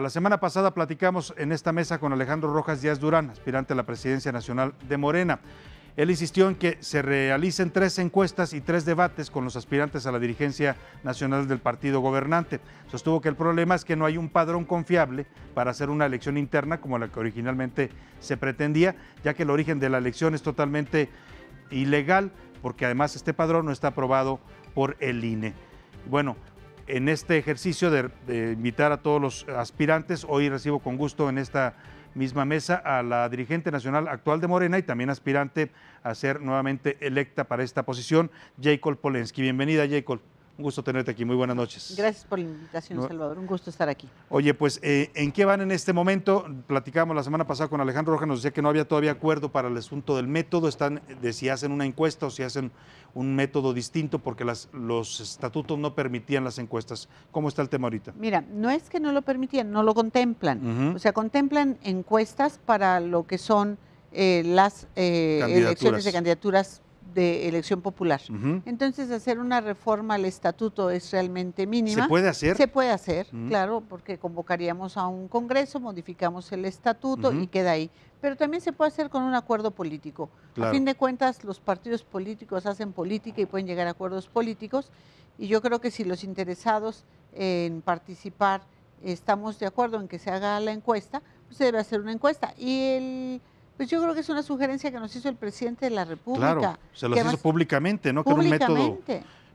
la semana pasada platicamos en esta mesa con Alejandro Rojas Díaz Durán, aspirante a la presidencia nacional de Morena. Él insistió en que se realicen tres encuestas y tres debates con los aspirantes a la dirigencia nacional del partido gobernante. Sostuvo que el problema es que no hay un padrón confiable para hacer una elección interna como la que originalmente se pretendía, ya que el origen de la elección es totalmente ilegal, porque además este padrón no está aprobado por el INE. Bueno, en este ejercicio de, invitar a todos los aspirantes, hoy recibo con gusto en esta misma mesa a la dirigente nacional actual de Morena y también aspirante a ser nuevamente electa para esta posición, Jacob Polensky. Bienvenida, Jacob. Un gusto tenerte aquí, muy buenas noches. Gracias por la invitación, Salvador, un gusto estar aquí. Oye, pues, eh, ¿en qué van en este momento? Platicamos la semana pasada con Alejandro Rojas, nos decía que no había todavía acuerdo para el asunto del método, están eh, de si hacen una encuesta o si hacen un método distinto porque las, los estatutos no permitían las encuestas. ¿Cómo está el tema ahorita? Mira, no es que no lo permitían, no lo contemplan. O sea, contemplan encuestas para lo que son eh, las elecciones de candidaturas de elección popular. Entonces, hacer una reforma al estatuto es realmente mínima. ¿Se puede hacer? Se puede hacer, claro, porque convocaríamos a un congreso, modificamos el estatuto y queda ahí. Pero también se puede hacer con un acuerdo político. A fin de cuentas, los partidos políticos hacen política y pueden llegar a acuerdos políticos. Y yo creo que si los interesados en participar estamos de acuerdo en que se haga la encuesta, pues se debe hacer una encuesta. Y el pues yo creo que es una sugerencia que nos hizo el presidente de la República. Claro, se lo hizo públicamente, ¿no? con un método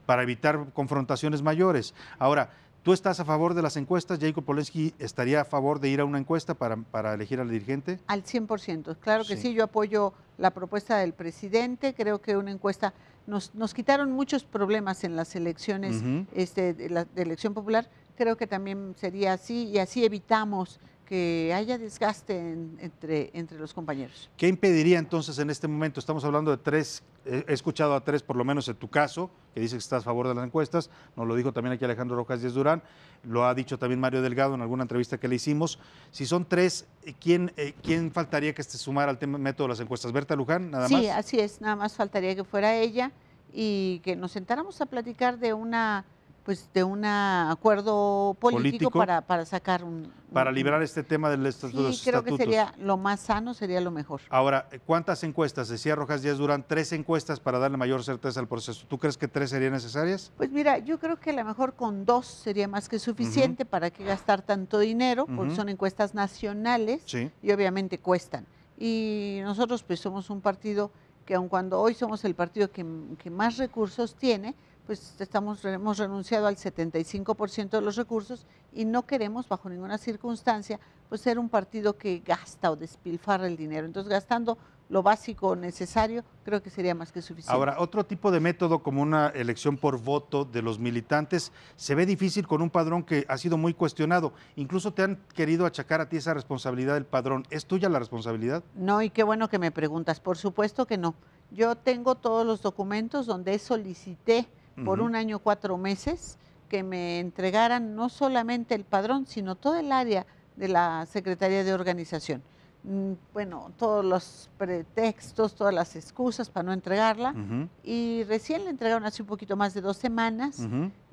para evitar confrontaciones mayores. Ahora, ¿tú estás a favor de las encuestas? ¿Jacob Polensky estaría a favor de ir a una encuesta para, elegir al dirigente? Al 100%, claro que sí. Yo apoyo la propuesta del presidente. Creo que una encuesta... Nos, nos quitaron muchos problemas en las elecciones este, de elección popular. Creo que también sería así y así evitamos que haya desgaste entre, entre los compañeros. ¿Qué impediría entonces en este momento? Estamos hablando de tres, he escuchado a tres por lo menos en tu caso, que dice que estás a favor de las encuestas, nos lo dijo también aquí Alejandro Rojas Díaz Durán, lo ha dicho también Mario Delgado en alguna entrevista que le hicimos. Si son tres, eh, ¿quién, eh, ¿quién faltaría que se sumara al método de las encuestas? ¿Berta Luján, nada más? Sí, así es, nada más faltaría que fuera ella y que nos sentáramos a platicar de una pues de un acuerdo político, para, sacar un, Para librar este tema de estos sí, creo que sería lo más sano, sería lo mejor. Ahora, ¿cuántas encuestas? Decía Rojas Díaz duran tres encuestas para darle mayor certeza al proceso. ¿Tú crees que tres serían necesarias? Pues mira, yo creo que a lo mejor con dos sería más que suficiente para que gastar tanto dinero, porque son encuestas nacionales y obviamente cuestan. Y nosotros pues somos un partido que aun cuando hoy somos el partido que, que más recursos tiene, pues estamos, hemos renunciado al 75% de los recursos y no queremos bajo ninguna circunstancia pues ser un partido que gasta o despilfarra el dinero. Entonces, gastando lo básico necesario, creo que sería más que suficiente. Ahora, otro tipo de método como una elección por voto de los militantes se ve difícil con un padrón que ha sido muy cuestionado. Incluso te han querido achacar a ti esa responsabilidad del padrón. ¿Es tuya la responsabilidad? No, y qué bueno que me preguntas. Por supuesto que no. Yo tengo todos los documentos donde solicité por un año cuatro meses que me entregaran no solamente el padrón, sino todo el área de la Secretaría de Organización. Mm, bueno, todos los pretextos, todas las excusas para no entregarla. Y recién le entregaron hace un poquito más de dos semanas,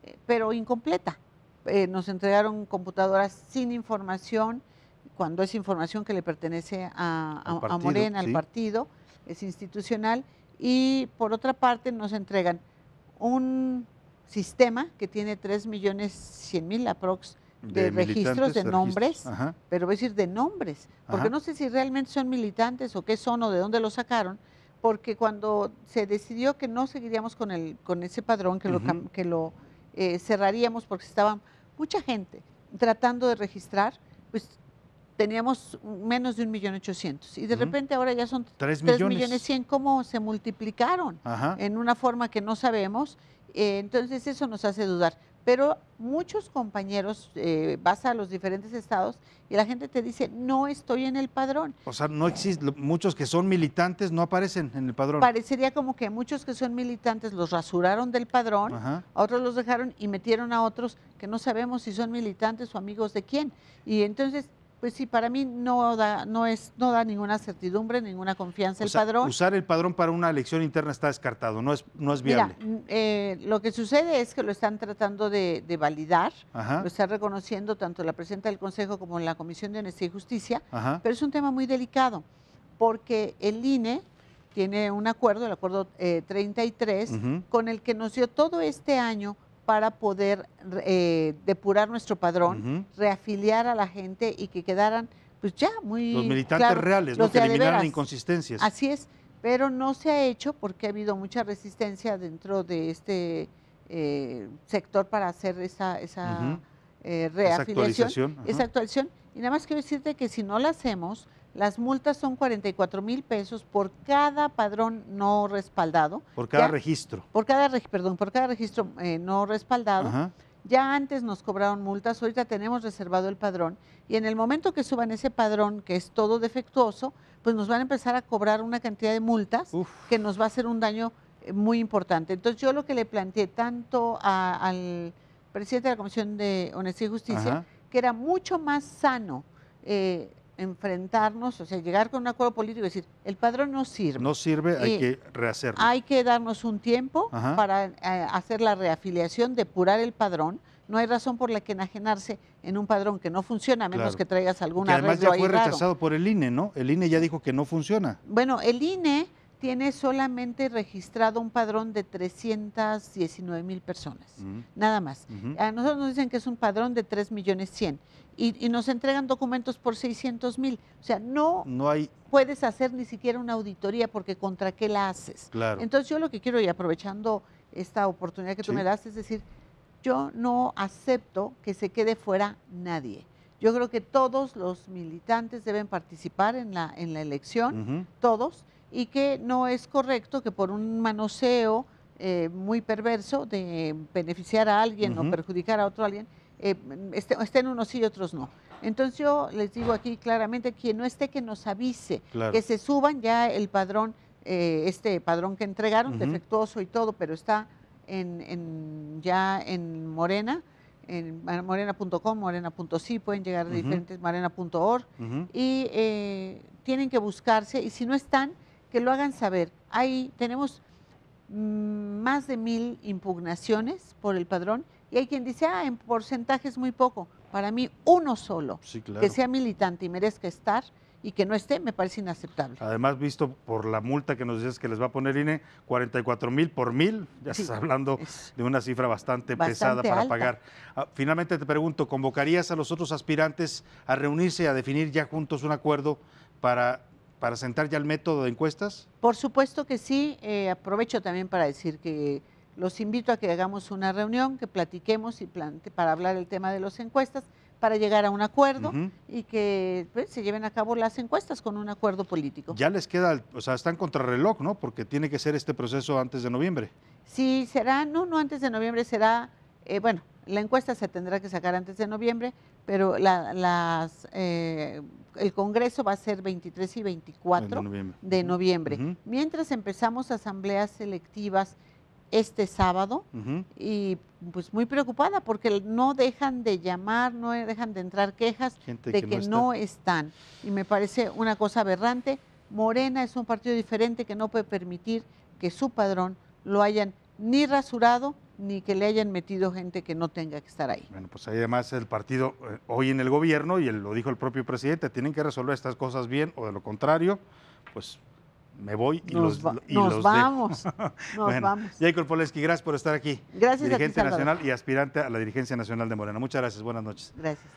eh, pero incompleta. Eh, nos entregaron computadoras sin información, cuando es información que le pertenece a, Morena, al partido, es institucional. Y por otra parte nos entregan un sistema que tiene 3 millones mil aprox de, registros de nombres, pero voy a decir de nombres, porque no sé si realmente son militantes o qué son o de dónde lo sacaron, porque cuando se decidió que no seguiríamos con el con ese padrón, que lo, que lo eh, cerraríamos porque estaban mucha gente tratando de registrar, pues teníamos menos de un millón ochocientos y de repente ahora ya son tres millones cien, cómo se multiplicaron en una forma que no sabemos, eh, entonces eso nos hace dudar. Pero muchos compañeros eh, vas a los diferentes estados y la gente te dice, no estoy en el padrón. O sea, no existe, muchos que son militantes no aparecen en el padrón. Parecería como que muchos que son militantes los rasuraron del padrón, otros los dejaron y metieron a otros que no sabemos si son militantes o amigos de quién. Y entonces pues sí, para mí no da, no es, no da ninguna certidumbre, ninguna confianza el padrón. Usar el padrón para una elección interna está descartado, no es, no es viable. Mira, mm, eh, lo que sucede es que lo están tratando de, validar, lo está reconociendo tanto la presidenta del Consejo como la Comisión de Honestidad y Justicia, pero es un tema muy delicado, porque el INE tiene un acuerdo, el acuerdo 33, eh, con el que nos dio todo este año para poder eh, depurar nuestro padrón, reafiliar a la gente y que quedaran, pues ya, muy... Los militantes reales, los que eliminaran inconsistencias. Así es, pero no se ha hecho porque ha habido mucha resistencia dentro de este eh, sector para hacer esa, esa eh, reafiliación. Esa actualización, esa actualización. Y nada más quiero decirte que si no la hacemos, las multas son 44 mil pesos por cada padrón no respaldado. Por cada registro. Por cada, perdón, por cada registro eh, no respaldado. Ya antes nos cobraron multas, ahorita tenemos reservado el padrón y en el momento que suban ese padrón, que es todo defectuoso, pues nos van a empezar a cobrar una cantidad de multas que nos va a hacer un daño eh, muy importante. Entonces yo lo que le planteé tanto al presidente de la Comisión de Honestidad y Justicia, que era mucho más sano eh, enfrentarnos, o sea, llegar con un acuerdo político y decir, el padrón no sirve. No sirve, hay que rehacerlo. Hay que darnos un tiempo para eh, hacer la reafiliación, depurar el padrón. No hay razón por la que enajenarse en un padrón que no funciona, a menos que traigas alguna Que además ya fue rechazado por el INE, ¿no? El INE ya dijo que no funciona. Bueno, el INE tiene solamente registrado un padrón de 319 mil personas, mm. nada más. A nosotros nos dicen que es un padrón de 3 millones 100 y, nos entregan documentos por 600 mil. O sea, no, hay... puedes hacer ni siquiera una auditoría porque contra qué la haces. Entonces yo lo que quiero y aprovechando esta oportunidad que tú me das es decir, yo no acepto que se quede fuera nadie. Yo creo que todos los militantes deben participar en la, en la elección, todos y que no es correcto que por un manoseo eh, muy perverso de beneficiar a alguien o perjudicar a otro alguien, eh, este, estén, unos sí y otros no. Entonces yo les digo aquí claramente, quien no esté que nos avise, que se suban ya el padrón, eh, este padrón que entregaron, defectuoso y todo, pero está en, ya en Morena, en morena.com, morena.si, pueden llegar a diferentes, morena.org, y tienen que buscarse, y si no están, que lo hagan saber. Ahí tenemos mm, más de mil impugnaciones por el padrón y hay quien dice, ah, en porcentaje es muy poco. Para mí, uno solo que sea militante y merezca estar y que no esté, me parece inaceptable. Además, visto por la multa que nos dices que les va a poner INE, 44 mil por mil, ya estás hablando de una cifra bastante, pesada para pagar. Ah, finalmente te pregunto, ¿convocarías a los otros aspirantes a reunirse y a definir ya juntos un acuerdo para para sentar ya el método de encuestas? Por supuesto que sí. Eh, aprovecho también para decir que los invito a que hagamos una reunión, que platiquemos y para hablar el tema de las encuestas, para llegar a un acuerdo y que pues, se lleven a cabo las encuestas con un acuerdo político. Ya les queda, o sea, están reloj, ¿no? Porque tiene que ser este proceso antes de noviembre. Sí, será, no, no antes de noviembre, será, eh, bueno, la encuesta se tendrá que sacar antes de noviembre, pero las, eh, el Congreso va a ser 23 y 24 de noviembre. Mientras empezamos asambleas selectivas este sábado y pues muy preocupada porque no dejan de llamar, no dejan de entrar quejas de que, no, no están. Y me parece una cosa aberrante. Morena es un partido diferente que no puede permitir que su padrón lo hayan ni rasurado ni que le hayan metido gente que no tenga que estar ahí. Bueno, pues ahí además el partido eh, hoy en el gobierno, y lo dijo el propio presidente, tienen que resolver estas cosas bien o de lo contrario, pues me voy y nos los, y nos vamos. nos vamos. Jacob Poleski, gracias por estar aquí. Gracias. Dirigente nacional y aspirante a la dirigencia nacional de Morena. Muchas gracias. Buenas noches. Gracias.